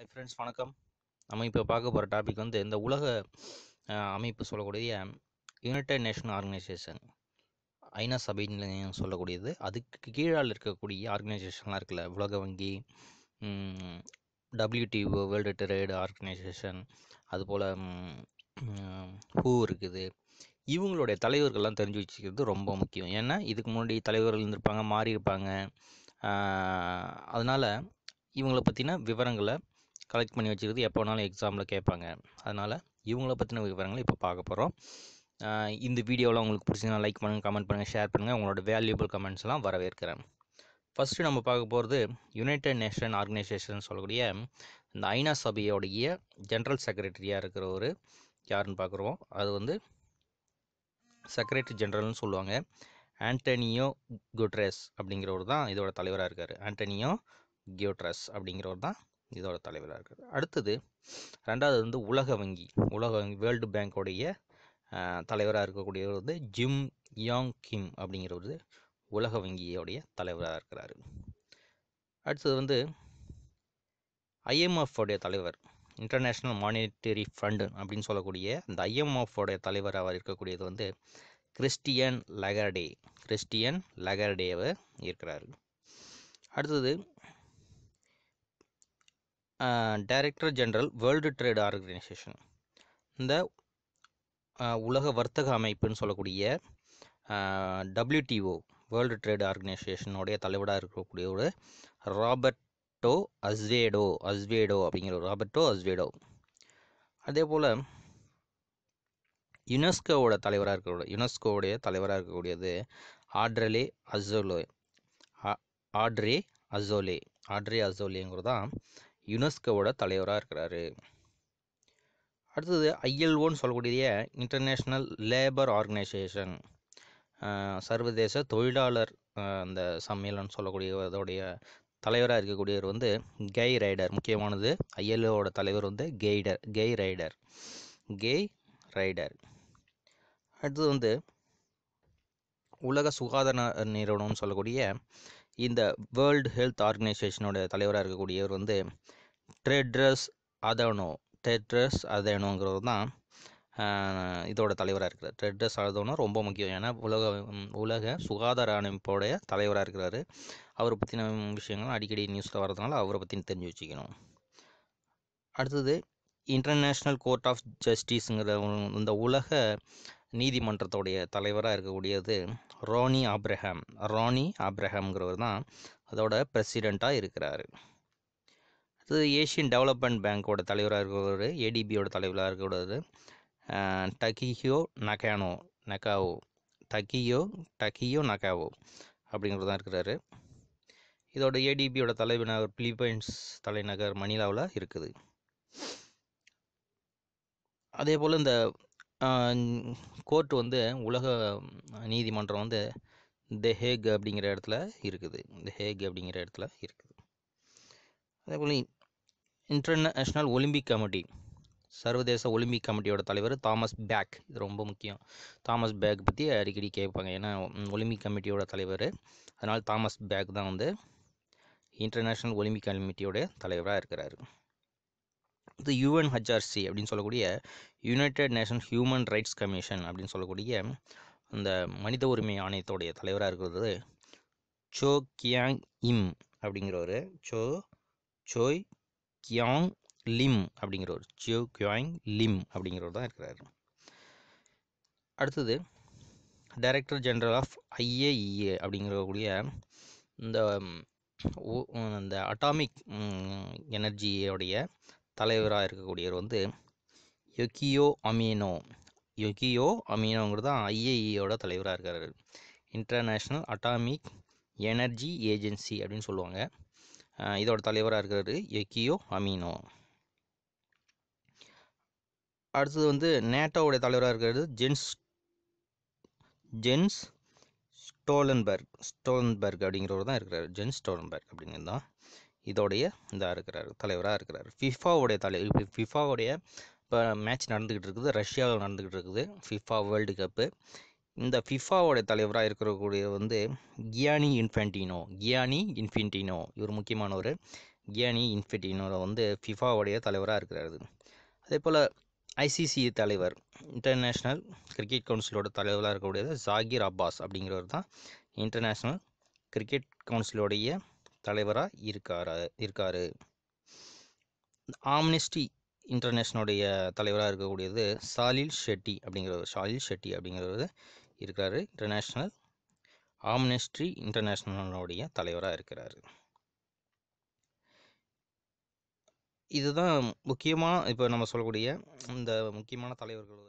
hi friends வணக்கம் நம்ம இப்போ பார்க்க போகிற டாபிக் வந்து இந்த உலக அமைப்பு சொல்லக்கூடிய யுனைடெட் நேஷன் ஆர்கனைசேஷன் ஐநா சபை நிலையம் சொல்லக்கூடியது அதுக்கு கீழால் இருக்கக்கூடிய ஆர்கனைசேஷன்லாம் இருக்குல்ல உலக வங்கி டபிள்யூடிஓ வேர்ல்டு ட்ரேடு ஆர்கனைசேஷன் அதுபோல் ஹூ இருக்குது இவங்களுடைய தலைவர்கள்லாம் தெரிஞ்சு வச்சுக்கிறது ரொம்ப முக்கியம் ஏன்னா இதுக்கு முன்னாடி தலைவர்கள் இருந்திருப்பாங்க மாறியிருப்பாங்க அதனால் இவங்களை பற்றின விவரங்களை கலெக்ட் பண்ணி வச்சுக்கிறது எப்போ வேணாலும் எக்ஸாமில் கேட்பாங்க அதனால் இவங்கள பற்றின விவரங்களை இப்போ பார்க்க போகிறோம் இந்த வீடியோவில் உங்களுக்கு பிடிச்சிங்கன்னா லைக் பண்ணுங்கள் கமெண்ட் பண்ணுங்கள் ஷேர் பண்ணுங்கள் உங்களோட வேல்யூபிள் கமெண்ட்ஸ்லாம் வரவேற்கிறேன் ஃபஸ்ட்டு நம்ம பார்க்க போகிறது யுனைடட் நேஷன் ஆர்கனைசேஷன் சொல்லக்கூடிய இந்த ஐநா சபையோடைய ஜென்ரல் செக்ரட்டரியாக இருக்கிற ஒரு யாருன்னு பார்க்குறோம் அது வந்து செக்ரட்டரி ஜென்ரல்னு சொல்லுவாங்க ஆண்டனியோ குட்ரஸ் அப்படிங்கிறவர் தான் இதோட தலைவராக இருக்கார் ஆண்டனியோ கியூட்ரஸ் அப்படிங்கிறவர் தான் இதோட தலைவராக இருக்கார் அடுத்தது ரெண்டாவது வந்து உலக வங்கி உலக வங்கி வேர்ல்டு பேங்க்கோடைய தலைவராக இருக்கக்கூடியவர் வந்து ஜிம் யாங் கிம் அப்படிங்கிறவர் உலக வங்கியோடைய தலைவராக இருக்கிறார் அடுத்தது வந்து ஐஎம்எஃப்டைய தலைவர் இன்டர்நேஷ்னல் மானிட்டரி ஃபண்டு அப்படின்னு சொல்லக்கூடிய இந்த ஐஎம்எஃப்டைய தலைவர் அவர் இருக்கக்கூடியது வந்து கிறிஸ்டியன் லெகர்டே கிறிஸ்டியன் லகர்டேவை இருக்கிறார் அடுத்தது director general world trade organization இந்த உலக வர்த்தக அமைப்புன்னு சொல்லக்கூடிய டபிள்யூடிஓ வேர்ல்டு ட்ரேட் ஆர்கனைசேஷனுடைய தலைவராக இருக்கக்கூடிய ஒரு ராபர்டோ அஸ்வேடோ அஸ்வேடோ அப்படிங்கிற ராபர்டோ அஸ்வேடோ அதே போல் யுனெஸ்கோவோட தலைவராக இருக்கக்கூடிய யுனெஸ்கோவுடைய தலைவராக இருக்கக்கூடியது ஆட்ரலே அசோலே ஆட்ரே அசோலே ஆட்ரே அசோலேங்கிறது தான் யுனெஸ்கோவோட தலைவராக இருக்கிறாரு அடுத்தது ஐஎல்ஓன்னு சொல்லக்கூடிய இன்டர்நேஷ்னல் லேபர் ஆர்கனைசேஷன் சர்வதேச தொழிலாளர் அந்த சம்மேளன் சொல்லக்கூடியதோடைய தலைவராக இருக்கக்கூடியவர் வந்து கெய் ரைடர் முக்கியமானது ஐஎல்ஓவோட தலைவர் வந்து கெய்டர் கெய் ரைடர் கெய் ரைடர் அடுத்தது வந்து உலக சுகாதார நிறுவனம்னு சொல்லக்கூடிய இந்த வேர்ல்டு ஹெல்த் ஆர்கனைசேஷனோட தலைவராக இருக்கக்கூடியவர் வந்து டெட்ரஸ் அதனோ டெட்ரஸ் அதனோங்கிறது தான் இதோட தலைவராக இருக்கிறார் டெட்ரஸ் அதனோ ரொம்ப முக்கியம் ஏன்னா உலக உலக சுகாதார அமைப்போடைய தலைவராக இருக்கிறாரு அவரை பற்றின விஷயங்கள் அடிக்கடி நியூஸில் வர்றதுனால அவரை பற்றி தெரிஞ்சு வச்சுக்கணும் அடுத்தது இன்டர்நேஷ்னல் கோர்ட் ஆஃப் ஜஸ்டிஸுங்கிற இந்த உலக நீதிமன்றத்தோடைய தலைவராக இருக்கக்கூடியது ரோனி ஆப்ரஹாம் ரோனி ஆப்ரஹாம்ங்கிறவர் தான் அதோட பிரசிடெண்ட்டாக இருக்கிறாரு இது ஏஷியன் டெவலப்மெண்ட் பேங்க்கோட தலைவராக இருக்கிறவர் ஏடிபியோட தலைவராக இருக்கிறது டக்கியோ நகானோ நகாவோ டக்கியோ டக்கியோ நகாவோ அப்படிங்கிறது தான் இருக்கிறாரு இதோட ஏடிபியோட தலைவர் பிலிப்பைன்ஸ் தலைநகர் மணிலாவில் இருக்குது அதே போல் இந்த கோர்ட் வந்து உலக நீதிமன்றம் வந்து த ஹேக் அப்படிங்கிற இடத்துல இருக்குது த ஹேக் அப்படிங்கிற இடத்துல இருக்குது அதே போல் இன்டர்நேஷ்னல் ஒலிம்பிக் கமிட்டி சர்வதேச ஒலிம்பிக் கமிட்டியோட தலைவர் தாமஸ் பேக் இது ரொம்ப முக்கியம் தாமஸ் பேக் பற்றி அடிக்கடி கேட்பாங்க ஏன்னா ஒலிம்பிக் கமிட்டியோட தலைவர் அதனால் தாமஸ் பேக் தான் வந்து இன்டர்நேஷ்னல் ஒலிம்பிக் கமிட்டியோடைய தலைவராக இருக்கிறார் இது யூஎன் ஹஜ்ஆர்சி அப்படின்னு சொல்லக்கூடிய united nation human rights commission அப்படின்னு சொல்லக்கூடிய அந்த மனித உரிமை ஆணையத்தோடைய தலைவராக இருக்கிறது சோ கியாங் இம் அப்படிங்கிறவர் சோ சோய் கியாங் லிம் அப்படிங்கிறவர் ஜியோ கியாங் லிம் அப்படிங்கிறவர் தான் இருக்கிறார் அடுத்தது டைரக்டர் ஜென்ரல் ஆஃப் ஐஏஇஏ அப்படிங்கிறக்கூடிய இந்த இந்த அட்டாமிக் எனர்ஜியோடைய தலைவராக இருக்கக்கூடியவர் வந்து யொக்கியோ அமீனோ யொக்கியோ அமீனோங்கிறது தான் ஐஏஇயோட தலைவராக இருக்கார் இன்டர்நேஷ்னல் அட்டாமிக் எனர்ஜி ஏஜென்சி அப்படின்னு சொல்லுவாங்க இதோட தலைவராக இருக்கிறது எக்கியோ அமீனோ அடுத்தது வந்து நேட்டோவுடைய தலைவராக இருக்கிறது ஜென்ஸ் ஜென்ஸ் ஸ்டோலன்பர்க் ஸ்டோலன்பர்க் அப்படிங்கிறவர் தான் இருக்கிறார் ஜென்ஸ் ஸ்டோலன்பர்க் அப்படிங்கிறது தான் இதோடைய இதாக இருக்கிறார் தலைவராக இருக்கிறார் ஃபிஃபாவுடைய தலை ஃபிஃபாவுடைய இப்போ மேட்ச் நடந்துக்கிட்டு இருக்குது ரஷ்யாவில் நடந்துக்கிட்டு இருக்குது ஃபிஃபா வேர்ல்டு கப்பு இந்த ஃபிஃபாவோட தலைவராக இருக்கக்கூடிய வந்து கியானி இன்ஃபென்டினோ கியானி இன்ஃபென்டினோ இவர் முக்கியமானவர் கியானி இன்ஃபென்டினோவில் வந்து ஃபிஃபாவோடைய தலைவராக இருக்கிறாரு அதே போல் ஐசிசி தலைவர் இன்டர்நேஷ்னல் கிரிக்கெட் கவுன்சிலோட தலைவராக இருக்கக்கூடியது ஜாகிர் அப்பாஸ் அப்படிங்கிறவர் தான் இன்டர்நேஷ்னல் கிரிக்கெட் கவுன்சிலோடைய தலைவராக இருக்காரு இருக்கார் ஆம்னிஸ்டி இன்டர்நேஷ்னலுடைய தலைவராக இருக்கக்கூடியது சாலில் ஷெட்டி அப்படிங்கிறவர் சாலில் ஷெட்டி அப்படிங்கிறவர் இருக்கார் இன்டர்நேஷ்னல் ஆம்னெஸ்ட்ரி இன்டர்நேஷ்னலோடைய தலைவராக இருக்கிறார் இதுதான் முக்கியமாக இப்போ நம்ம சொல்லக்கூடிய இந்த முக்கியமான தலைவர்கள்